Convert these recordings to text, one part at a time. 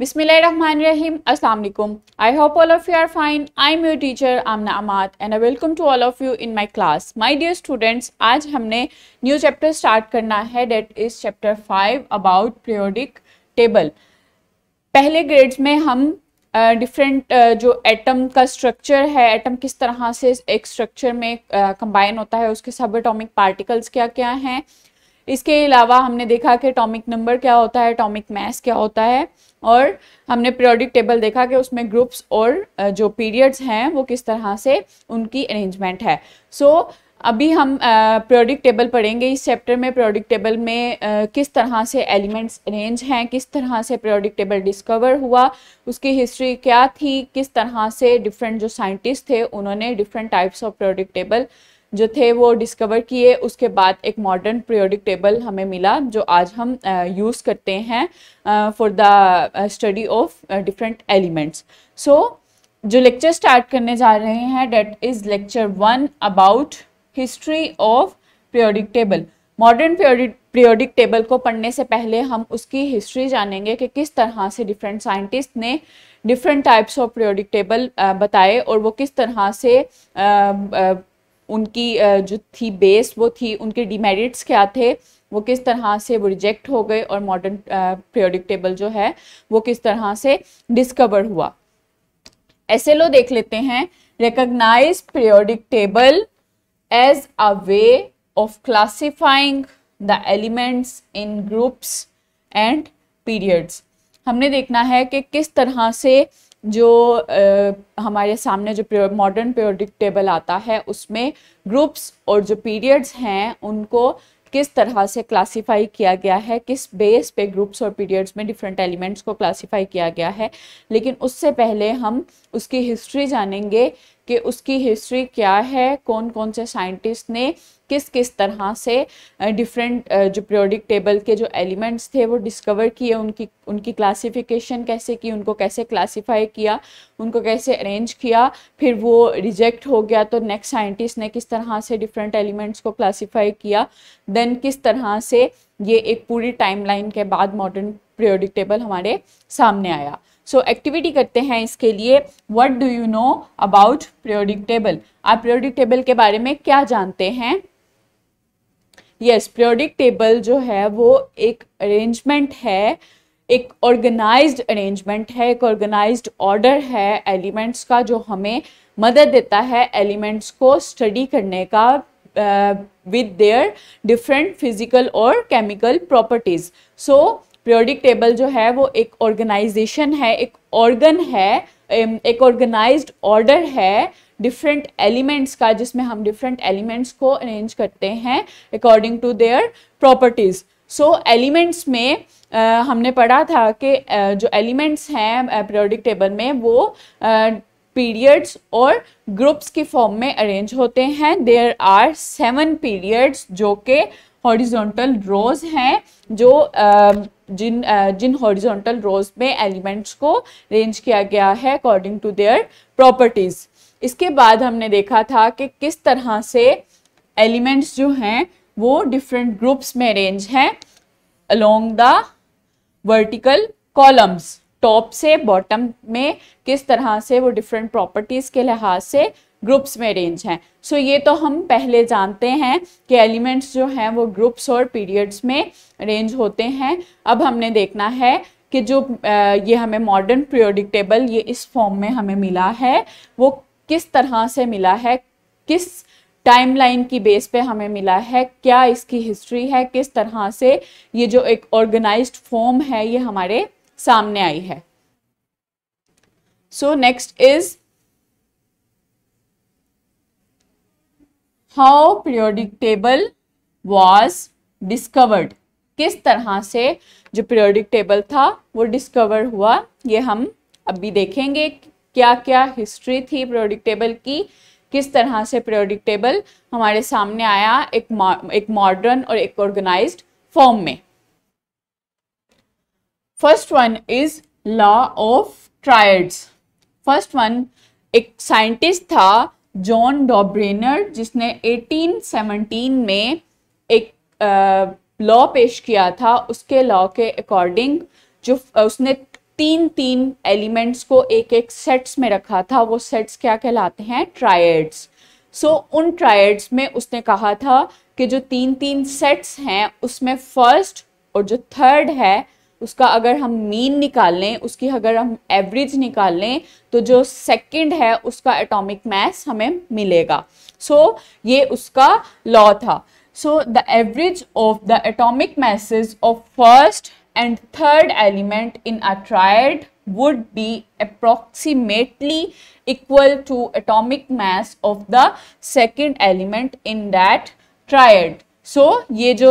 बिस्मिल्लाहिर्रहमानिर्रहीम अस्सलाम वालेकुम I hope all of you are fine I am your teacher Amna Amat and I welcome to all of you in my class my dear students आज हमने new chapter start करना है that is chapter five about periodic table पहले grades में हम different uh, uh, जो atom का structure है एटम किस तरह से एक स्ट्रक्चर में कंबाइन uh, होता है उसके सब एटोमिक पार्टिकल्स क्या क्या हैं इसके अलावा हमने देखा कि अटोमिक नंबर क्या होता है अटोमिक मैस क्या होता है और हमने पीरियोडिक टेबल देखा कि उसमें ग्रुप्स और जो पीरियड्स हैं वो किस तरह से उनकी अरेंजमेंट है सो so, अभी हम पीरियोडिक टेबल पढ़ेंगे इस चैप्टर में पीरियोडिक टेबल में आ, किस तरह से एलिमेंट्स अरेंज हैं किस तरह से पीरियोडिक टेबल डिस्कवर हुआ उसकी हिस्ट्री क्या थी किस तरह से डिफरेंट जो साइंटिस्ट थे उन्होंने different types of periodic table जो थे वो डिस्कवर किए उसके बाद एक मॉडर्न पीरियोडिक टेबल हमें मिला जो आज हम यूज़ करते हैं for the study of different elements so जो लेक्चर स्टार्ट करने जा रहे हैं that is lecture one about history of periodic table modern periodic periodic table को पढ़ने से पहले हम उसकी हिस्ट्री जानेंगे कि किस तरह से डिफरेंट साइंटिस्ट ने different types of periodic table बताए और वो किस तरह से उनकी जो थी बेस वो थी उनके डिमेरिट्स क्या थे वो किस तरह से वो रिजेक्ट हो गए और मॉडर्न पीरियोडिक टेबल जो है वो किस तरह से डिस्कवर हुआ ऐसे लो देख लेते हैं recognise periodic table as a way of classifying the elements in groups and periods हमने देखना है कि किस तरह से जो आ, हमारे सामने जो मॉडर्न पीरियडिक टेबल आता है उसमें ग्रुप्स और जो पीरियड्स हैं उनको किस तरह से क्लासिफाई किया गया है किस बेस पे ग्रुप्स और पीरियड्स में डिफरेंट एलिमेंट्स को क्लासिफाई किया गया है लेकिन उससे पहले हम उसकी हिस्ट्री जानेंगे कि उसकी हिस्ट्री क्या है कौन कौन से साइंटिस्ट ने किस किस तरह से डिफरेंट जो प्रियोडिक टेबल के जो एलिमेंट्स थे वो डिस्कवर किए उनकी उनकी क्लासिफिकेशन कैसे की उनको कैसे क्लासिफाई किया उनको कैसे अरेंज किया फिर वो रिजेक्ट हो गया तो नेक्स्ट साइंटिस्ट ने किस तरह से डिफरेंट एलिमेंट्स को क्लासिफाई किया देन किस तरह से ये एक पूरी टाइमलाइन के बाद मॉडर्न प्रियोडिक टेबल हमारे सामने आया सो एक्टिविटी करते हैं इसके लिए what do you know about periodic table आप पीरियोडिक टेबल के बारे में क्या जानते हैं यस पीरियोडिक टेबल जो है वो एक अरेंजमेंट है एक ऑर्गेनाइज्ड अरेंजमेंट है एक ऑर्गेनाइज्ड ऑर्डर है एलिमेंट्स का जो हमें मदद देता है एलिमेंट्स को स्टडी करने का विद देयर डिफरेंट फिजिकल और chemical properties so periodic table जो है वो एक ऑर्गेनाइजेशन है एक ऑर्गन है एक ऑर्गेनाइज्ड ऑर्डर है डिफरेंट एलिमेंट्स का जिसमें हम डिफरेंट एलिमेंट्स को अरेंज करते हैं according to their properties so elements में आ, हमने पढ़ा था कि आ, जो एलिमेंट्स हैं पीरियोडिक टेबल में वो पीरियड्स और ग्रुप्स के फॉर्म में अरेंज होते हैं देयर आर सेवन पीरियड्स जो के हॉरिजॉन्टल रोज हैं जो जिन जिन हॉरिजॉन्टल रोज में एलिमेंट्स को रेंज किया गया है अकॉर्डिंग टू देयर प्रॉपर्टीज़ इसके बाद हमने देखा था कि किस तरह से एलिमेंट्स जो हैं वो डिफरेंट ग्रुप्स में अरेंज हैं along the vertical columns top से बॉटम में किस तरह से वो डिफरेंट प्रॉपर्टीज़ के लिहाज से ग्रुप्स में अरेंज हैं सो ये तो हम पहले जानते हैं कि एलिमेंट्स जो हैं वो ग्रुप्स और पीरियड्स में अरेंज होते हैं अब हमने देखना है कि जो ये हमें मॉडर्न पीरियोडिक टेबल ये इस फॉर्म में हमें मिला है वो किस तरह से मिला है किस टाइमलाइन की बेस पे हमें मिला है क्या इसकी हिस्ट्री है किस तरह से ये जो एक ऑर्गेनाइज्ड फॉर्म है ये हमारे सामने आई है so next is how periodic table was discovered किस तरह से जो पीरियोडिक टेबल था वो डिस्कवर हुआ ये हम अभी देखेंगे क्या क्या हिस्ट्री थी पीरियोडिक टेबल की किस तरह से पीरियोडिक टेबल हमारे सामने आया एक एक मॉडर्न और एक ऑर्गेनाइज फॉर्म में first one is law of triads first one एक साइंटिस्ट था जॉन डॉब्रेनर जिसने 1817 में एक लॉ पेश किया था उसके लॉ के अकॉर्डिंग जो उसने तीन तीन एलिमेंट्स को एक एक सेट्स में रखा था वो सेट्स क्या कहलाते हैं ट्रायड्स सो so, उन ट्रायड्स में उसने कहा था कि जो तीन तीन सेट्स हैं उसमें फर्स्ट और जो थर्ड है उसका अगर हम मीन निकाल लें उसकी अगर हम एवरेज निकाल लें तो जो सेकंड है उसका एटॉमिक मास हमें मिलेगा सो so, ये उसका लॉ था so the average of the atomic masses of first and third element in a triad would be approximately equal to atomic mass of the second element in that triad so ये जो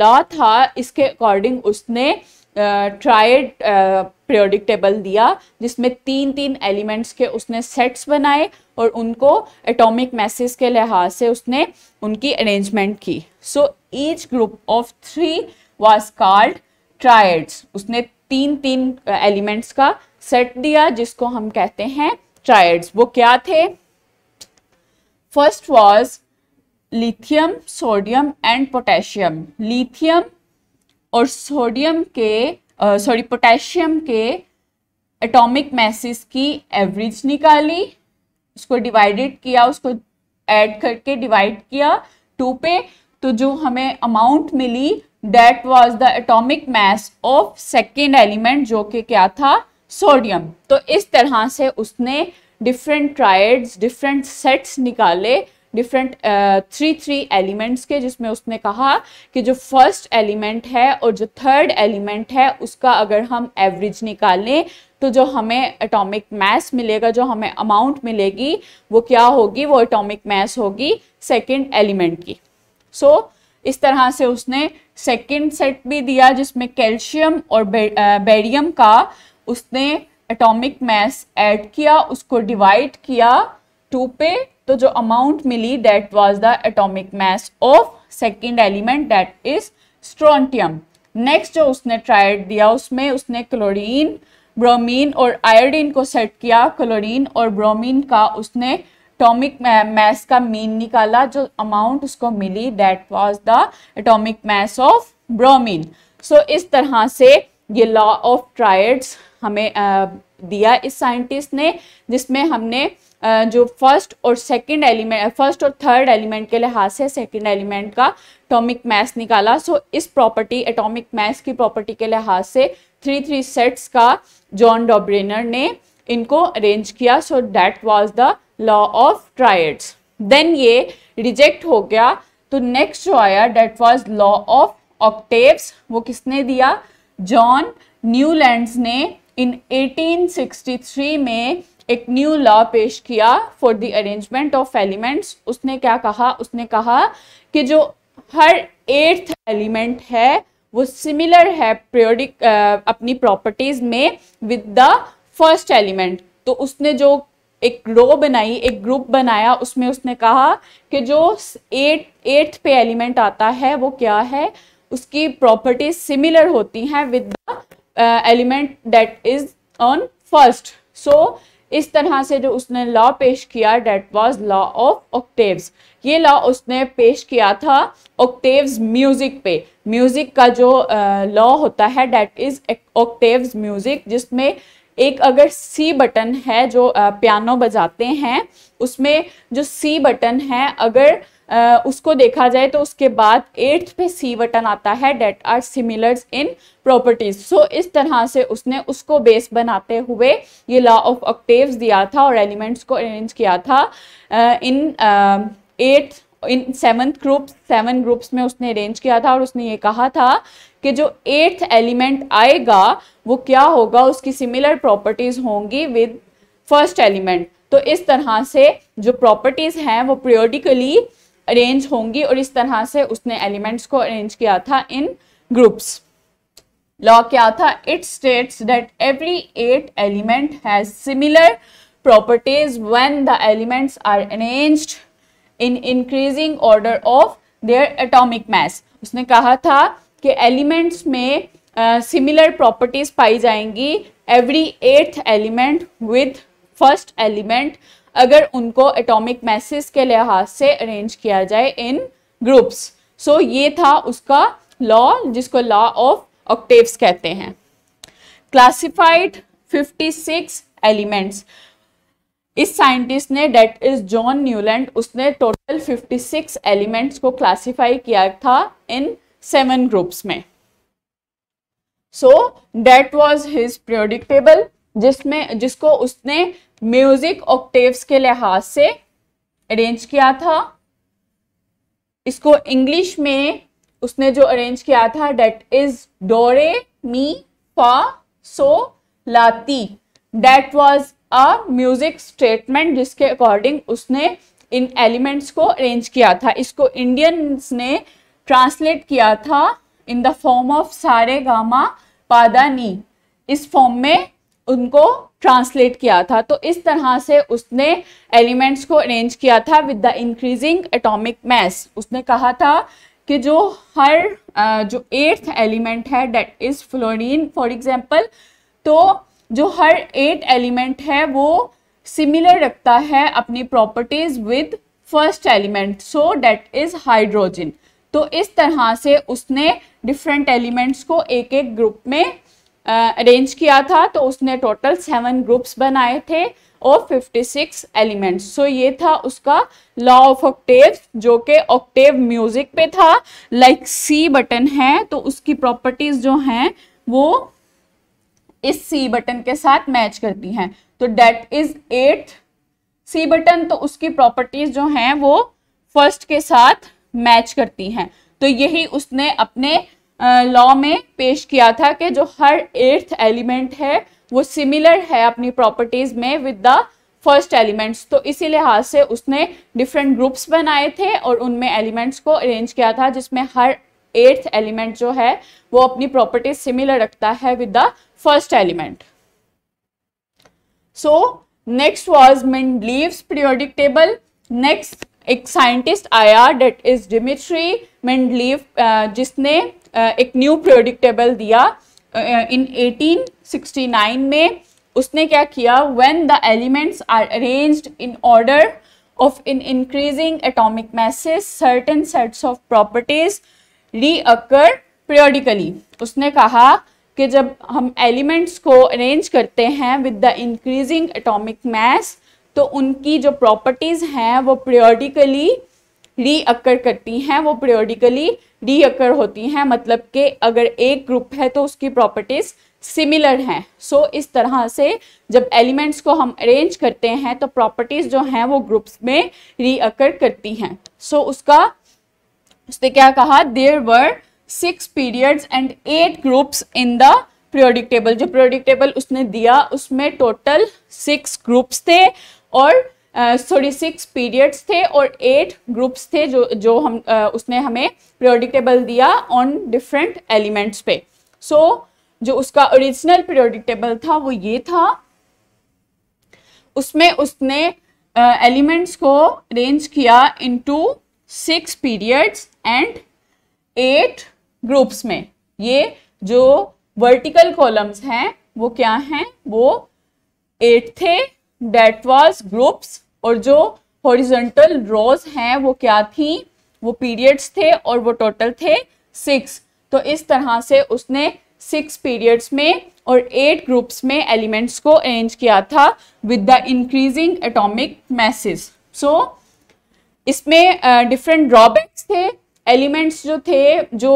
law था इसके according उसने tried periodic table दिया जिसमें तीन तीन elements के उसने सेट्स बनाए और उनको एटॉमिक मैसेज के लिहाज से उसने उनकी अरेंजमेंट की so each group of three was called triads उसने तीन तीन एलिमेंट्स का सेट दिया जिसको हम कहते हैं ट्राइड्स वो क्या थे first was lithium sodium and potassium lithium और सोडियम के सॉरी पोटेशियम के एटॉमिक मैसेस की एवरेज निकाली उसको डिवाइडेड किया उसको ऐड करके डिवाइड किया टू पे तो जो हमें अमाउंट मिली that was the atomic mass of second element जो कि क्या था सोडियम तो इस तरह से उसने डिफरेंट ट्राइड्स डिफरेंट सेट्स निकाले डिफरेंट थ्री थ्री एलिमेंट्स के जिसमें उसने कहा कि जो फर्स्ट एलिमेंट है और जो थर्ड एलिमेंट है उसका अगर हम एवरेज निकालें तो जो हमें एटॉमिक मास मिलेगा जो हमें अमाउंट मिलेगी वो क्या होगी वो एटॉमिक मास होगी सेकंड एलिमेंट की सो so, इस तरह से उसने सेकंड सेट भी दिया जिसमें कैल्शियम और बेरियम uh, का उसने एटॉमिक मास ऐड किया उसको डिवाइड किया टू पे तो जो अमाउंट मिली that was the atomic mass of second element that is strontium next जो उसने ट्राइड दिया उसमें उसने क्लोरीन ब्रोमीन और आयोडीन को सेट किया क्लोरीन और ब्रोमीन का उसने एटॉमिक मैस का मीन निकाला जो अमाउंट उसको मिली that was the atomic mass of bromine so इस तरह से ये लॉ ऑफ ट्राइड्स हमें दिया इस साइंटिस्ट ने जिसमें हमने जो फर्स्ट और सेकंड एलिमेंट फर्स्ट और थर्ड एलिमेंट के लिहाज से सेकंड एलिमेंट का एटॉमिक मैस निकाला सो इस प्रॉपर्टी एटॉमिक मैस की प्रॉपर्टी के लिहाज से थ्री थ्री सेट्स का जॉन डॉब्रेनर ने इनको अरेंज किया so that was the law of triads then ये रिजेक्ट हो गया तो नेक्स्ट जो आया that was law of octaves वो किसने दिया जॉन न्यूलैंड ने इन 1863 में एक न्यू लॉ पेश किया for the arrangement of elements उसने क्या कहा उसने कहा कि जो हर एट्थ एलिमेंट है वो सिमिलर है प्रियोडिक अपनी प्रॉपर्टीज में विद द फर्स्ट एलिमेंट तो उसने जो एक रो बनाई एक ग्रुप बनाया उसमें उसने कहा कि जो एट एट्थ पे एलिमेंट आता है वो क्या है उसकी प्रॉपर्टीज सिमिलर होती हैं with the element that is on first so इस तरह से जो उसने लॉ पेश किया that was law of octaves ये लॉ उसने पेश किया था ऑक्टेव्स म्यूजिक पे म्यूजिक का जो लॉ uh, होता है डेट इज ऑक्टेव्स म्यूजिक जिसमें एक अगर सी बटन है जो uh, पियानो बजाते हैं उसमें जो सी बटन है अगर उसको देखा जाए तो उसके बाद एट्थ पे सी बटन आता है that are similars in properties so इस तरह से उसने उसको बेस बनाते हुए ये लॉ ऑफ ऑक्टेव्स दिया था और एलिमेंट्स को अरेंज किया था in eighth in seventh group seven groups में उसने अरेंज किया था और उसने ये कहा था कि जो एट्थ एलिमेंट आएगा वो क्या होगा उसकी सिमिलर प्रॉपर्टीज होंगी विद फर्स्ट एलिमेंट तो इस तरह से जो प्रॉपर्टीज हैं वो प्रियोडिकली अरेंज होंगी और इस तरह से उसने एलिमेंट्स को अरेंज किया था इन ग्रुप्स लॉ क्या था it states that every eight element has similar properties when the elements are arranged in increasing order of their atomic mass उसने कहा था कि एलिमेंट्स में सिमिलर uh, प्रॉपर्टीज पाई जाएंगी every eighth element with first element अगर उनको atomic message के लिहाज से अरेंज किया जाए इन ग्रुप्स सो so, ये था उसका लॉ जिसको लॉ ऑफ ऑक्टेव्स कहते हैं क्लासिफाइड 56 एलिमेंट्स इस साइंटिस्ट ने डेट इज जॉन न्यूलैंड उसने टोटल 56 एलिमेंट्स को क्लासिफाई किया था इन सेवन ग्रुप्स में so that was his periodic table जिसमें जिसको उसने म्यूजिक ऑक्टेव्स के लिहाज से अरेंज किया था इसको इंग्लिश में उसने जो अरेंज किया था डेट इज डोरे मी fa so la ti that was a music statement जिसके अकॉर्डिंग उसने इन एलिमेंट्स को अरेंज किया था इसको इंडियंस ने ट्रांसलेट किया था इन द फॉर्म ऑफ सारे गामा पादानी इस फॉर्म में उनको ट्रांसलेट किया था तो इस तरह से उसने एलिमेंट्स को अरेंज किया था with the increasing atomic mass उसने कहा था कि जो हर जो एट्थ एलिमेंट है that is fluorine for example तो जो हर एट एलिमेंट है वो सिमिलर रखता है अपनी properties with first element so that is hydrogen तो इस तरह से उसने डिफरेंट एलिमेंट्स को एक एक ग्रुप में अरेंज किया था तो उसने टोटल सेवन ग्रुप्स बनाए थे और 56 एलिमेंट्स सो ये था उसका लॉ ऑफ ऑक्टेव जो कि ऑक्टेव म्यूजिक पे था लाइक like सी बटन है तो उसकी प्रॉपर्टीज जो हैं वो इस सी बटन के साथ मैच करती हैं तो डेट इज एट सी बटन तो उसकी प्रॉपर्टीज जो हैं वो फर्स्ट के साथ मैच करती हैं तो यही उसने अपने लॉ में पेश किया था कि जो हर एट्थ एलिमेंट है वो सिमिलर है अपनी प्रॉपर्टीज में विद द फर्स्ट एलिमेंट्स तो इसी लिहाज से उसने डिफरेंट ग्रुप्स बनाए थे और उनमें एलिमेंट्स को अरेंज किया था जिसमें हर एट्थ एलिमेंट जो है वो अपनी प्रॉपर्टीज सिमिलर रखता है with the first element so next was Mendeleev's periodic table next एक साइंटिस्ट आया डेट इज डिमिट्री मिंडलीव जिसने एक न्यू प्रोडिक्टेबल दिया इन नाइन में उसने क्या किया when the elements are arranged in order of in increasing atomic masses certain sets of properties reoccur periodically उसने कहा कि जब हम एलिमेंट्स को अरेंज करते हैं with the increasing atomic mass तो उनकी जो प्रॉपर्टीज़ हैं वो पीरियडिकली रीअक्कर करती हैं वो पीरियोडिकली रीअक्कर होती हैं मतलब कि अगर एक ग्रुप है तो उसकी प्रॉपर्टीज़ सिमिलर हैं सो so, इस तरह से जब एलिमेंट्स को हम अरेंज करते हैं तो प्रॉपर्टीज़ जो हैं वो ग्रुप्स में रीअक्कर करती हैं सो so, उसका उसने क्या कहा there were six periods and eight groups in the periodic table जो पीरियोडिक टेबल उसने दिया उसमें टोटल सिक्स ग्रुप्स थे और थर्टी सिक्स पीरियड्स थे और एट ग्रुप्स थे जो जो हम uh, उसने हमें पीरियोडिक टेबल दिया ऑन डिफरेंट एलिमेंट्स पे सो so, जो उसका ओरिजिनल पीरियोडिक टेबल था वो ये था उसमें उसने एलिमेंट्स uh, को अरेंज किया into six periods and eight groups में ये जो वर्टिकल कॉलम्स हैं वो क्या हैं वो एट थे डेट वॉज ग्रुप्स और जो हॉरिजेंटल रोज हैं वो क्या थी वो पीरियड्स थे और वो टोटल थे सिक्स तो इस तरह से उसने सिक्स पीरियड्स में और एट ग्रुप्स में एलिमेंट्स को अरेंज किया था with the increasing atomic masses so इसमें डिफरेंट uh, ड्रॉबैक्स थे एलिमेंट्स जो थे जो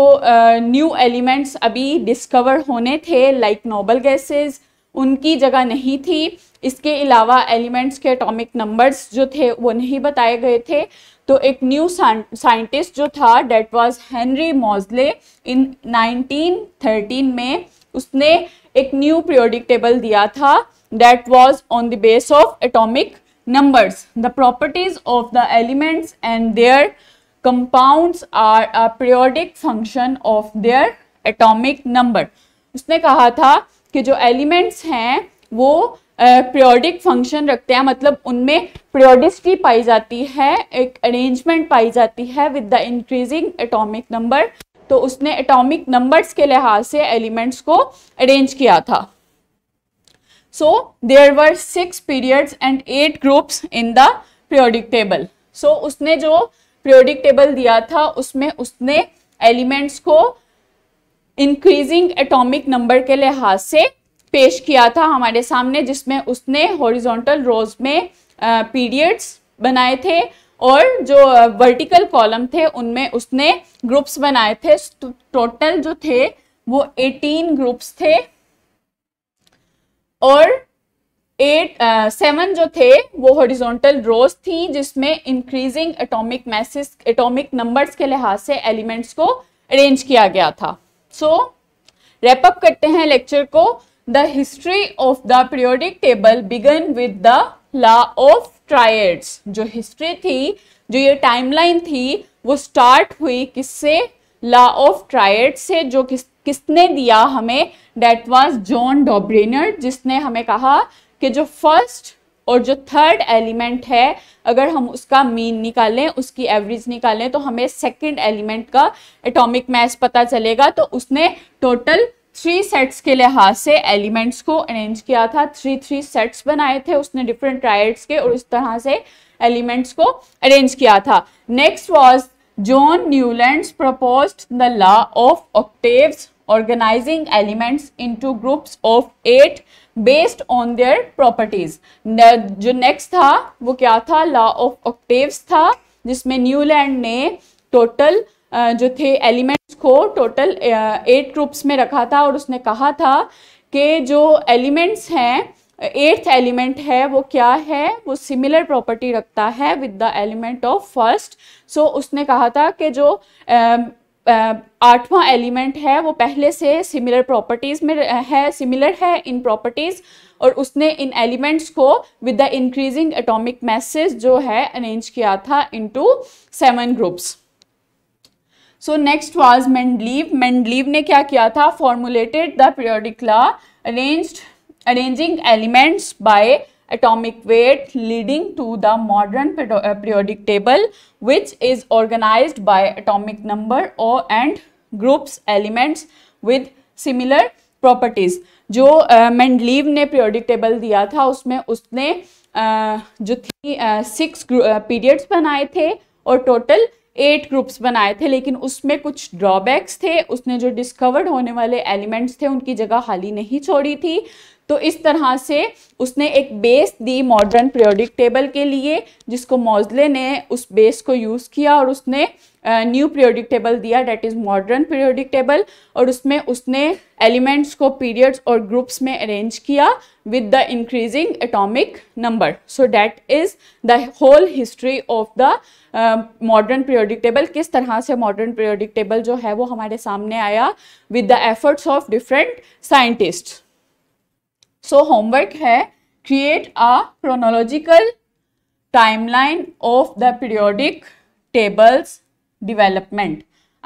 न्यू uh, एलिमेंट्स अभी डिस्कवर होने थे लाइक नोबल गैसेज उनकी जगह नहीं थी इसके अलावा एलिमेंट्स के एटॉमिक नंबर्स जो थे वो नहीं बताए गए थे तो एक न्यू साइंटिस्ट जो था that was Henry Moseley in 1913 में उसने एक न्यू पीरियोडिक टेबल दिया था that was on the base of atomic numbers the properties of the elements and their compounds are a periodic function of their atomic number उसने कहा था कि जो एलिमेंट्स हैं वो प्रियोडिक फंक्शन रखते हैं मतलब उनमें पीरियोडिसिटी पाई जाती है एक अरेंजमेंट पाई जाती है with the increasing atomic number तो उसने एटॉमिक नंबर्स के लिहाज से एलिमेंट्स को अरेंज किया था so there were six periods and eight groups in the periodic table so उसने जो प्रियोडिक टेबल दिया था उसमें उसने एलिमेंट्स को इंक्रीजिंग एटॉमिक नंबर के लिहाज से पेश किया था हमारे सामने जिसमें उसने हॉरिजॉन्टल रोज में पीरियड्स बनाए थे और जो वर्टिकल कॉलम थे उनमें उसने ग्रुप्स बनाए थे टोटल तो जो थे वो 18 ग्रुप्स थे और एट सेवन जो थे वो हॉरिजॉन्टल रोज थी जिसमें increasing atomic masses atomic numbers के लिहाज से एलिमेंट्स को अरेंज किया गया था सो रेपअप करते हैं लेक्चर को the history of the periodic table began with the law of triads जो हिस्ट्री थी जो ये टाइमलाइन थी वो स्टार्ट हुई किससे लॉ ऑफ ट्रायड्स से जो किस किसने दिया हमें डेट वॉज जॉन डॉब्रेनर जिसने हमें कहा कि जो फर्स्ट और जो थर्ड एलिमेंट है अगर हम उसका मीन निकालें उसकी एवरेज निकालें तो हमें सेकंड एलिमेंट का एटॉमिक मैस पता चलेगा तो उसने टोटल थ्री सेट्स के लिहाज से एलिमेंट्स को अरेंज किया था थ्री थ्री सेट्स बनाए थे उसने डिफरेंट ट्रायड्स के और इस तरह से एलिमेंट्स को अरेंज किया था next was John Newland propose the law of octaves organising elements to groups of eight based on their properties जो नेक्स्ट था वो क्या था लॉ ऑफ ऑक्टेव्स था जिसमें न्यूलैंड ने टोटल जो थे एलिमेंट्स को टोटल एट ग्रुप्स में रखा था और उसने कहा था कि जो एलिमेंट्स हैं एट्थ एलिमेंट है वो क्या है वो सिमिलर प्रॉपर्टी रखता है with the element of first so उसने कहा था कि जो आठवां एलिमेंट है वो पहले से सिमिलर प्रॉपर्टीज में है सिमिलर है इन प्रॉपर्टीज और उसने इन एलिमेंट्स को with the increasing atomic masses जो है अरेंज किया था into seven groups so next was Mendeleev Mendeleev ने क्या किया था formulated the periodic law arranged arranging elements by atomic weight leading to the modern periodic table which is organized by atomic number or and groups elements with similar properties जो Mendeleev ने periodic table दिया था उसमें उसने जो थी six periods बनाए थे और टोटल एट ग्रुप्स बनाए थे लेकिन उसमें कुछ ड्रॉबैक्स थे उसने जो डिस्कवर्ड होने वाले एलिमेंट्स थे उनकी जगह खाली नहीं छोड़ी थी तो इस तरह से उसने एक बेस दी मॉडर्न पीरियोडिक टेबल के लिए जिसको मोजले ने उस बेस को यूज़ किया और उसने न्यू पीरियोडिक टेबल दिया that is modern periodic table और उसमें उसने एलिमेंट्स को पीरियड्स और ग्रुप्स में अरेंज किया with the increasing atomic number so that is the whole history of the modern periodic table किस तरह से मॉडर्न पीरियोडिक टेबल जो है वो हमारे सामने आया with the efforts of different scientists so homework है create a chronological timeline of the periodic table's development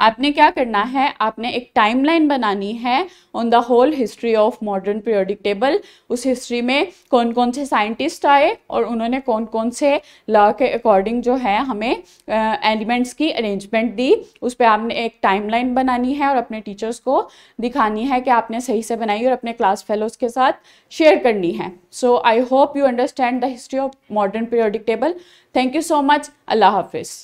आपने क्या करना है आपने एक टाइमलाइन बनानी है on the whole history of modern periodic table उस हिस्ट्री में कौन कौन से साइंटिस्ट आए और उन्होंने कौन कौन से लॉ के अकॉर्डिंग जो है हमें एलिमेंट्स uh, की अरेंजमेंट दी उस पर आपने एक टाइमलाइन बनानी है और अपने टीचर्स को दिखानी है कि आपने सही से बनाई और अपने क्लास फेलोज के साथ शेयर करनी है so I hope you understand the history of modern periodic table thank you so much अल्लाह हाफिज़